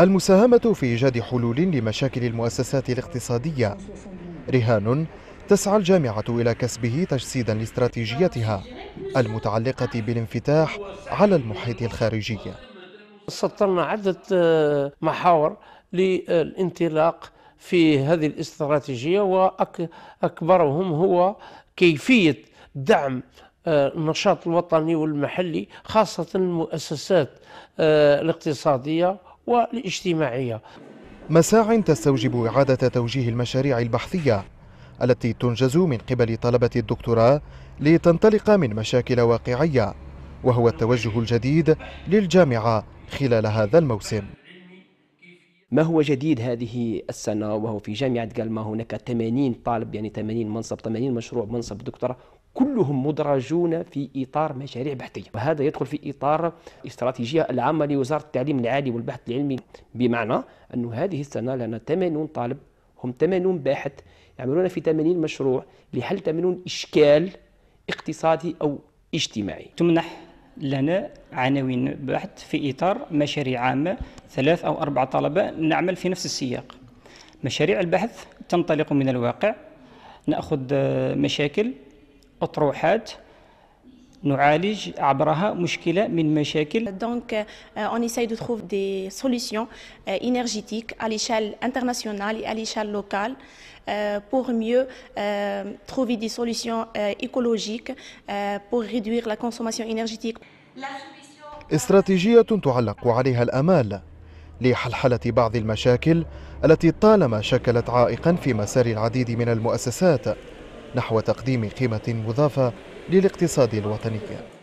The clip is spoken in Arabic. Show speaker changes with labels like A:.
A: المساهمة في إيجاد حلول لمشاكل المؤسسات الاقتصادية رهان تسعى الجامعة إلى كسبه تجسيدا لاستراتيجيتها المتعلقة بالانفتاح على المحيط الخارجي
B: سطرنا عدة آه، محاور للانطلاق في هذه الاستراتيجية وأكبرهم هو كيفية دعم آه، النشاط الوطني والمحلي خاصة المؤسسات آه، الاقتصادية
A: والاجتماعية مساع تستوجب إعادة توجيه المشاريع البحثية التي تنجز من قبل طلبة الدكتوراه لتنطلق من مشاكل واقعية وهو التوجه الجديد للجامعة خلال هذا الموسم
C: ما هو جديد هذه السنة وهو في جامعة قالما هناك 80 طالب يعني 80 منصب 80 مشروع منصب دكتوراه كلهم مدرجون في اطار مشاريع بحثيه وهذا يدخل في اطار الاستراتيجيه العامه لوزاره التعليم العالي والبحث العلمي بمعنى انه هذه السنه لنا 80 طالب هم 80 باحث يعملون في
D: 80 مشروع لحل 80 اشكال اقتصادي او اجتماعي تمنح لنا عناوين بحث في إطار مشاريع عامة ثلاث أو أربع طلبة نعمل في نفس السياق مشاريع البحث تنطلق من الواقع نأخذ مشاكل أطروحات نعالج
E: عبرها مشكله من مشاكل دونك اون ايساي دو تروف دي سوليسيون انرجيتيك على ليشال انترناسيونال على ليشال لوكال pour mieux trouver des solutions euh, écologiques pour réduire la consommation énergétique.
A: استراتيجية تعلق عليها الأمال لحلحلة بعض المشاكل التي طالما شكلت عائقا في مسار العديد من المؤسسات. نحو تقديم قيمة مضافة للاقتصاد الوطني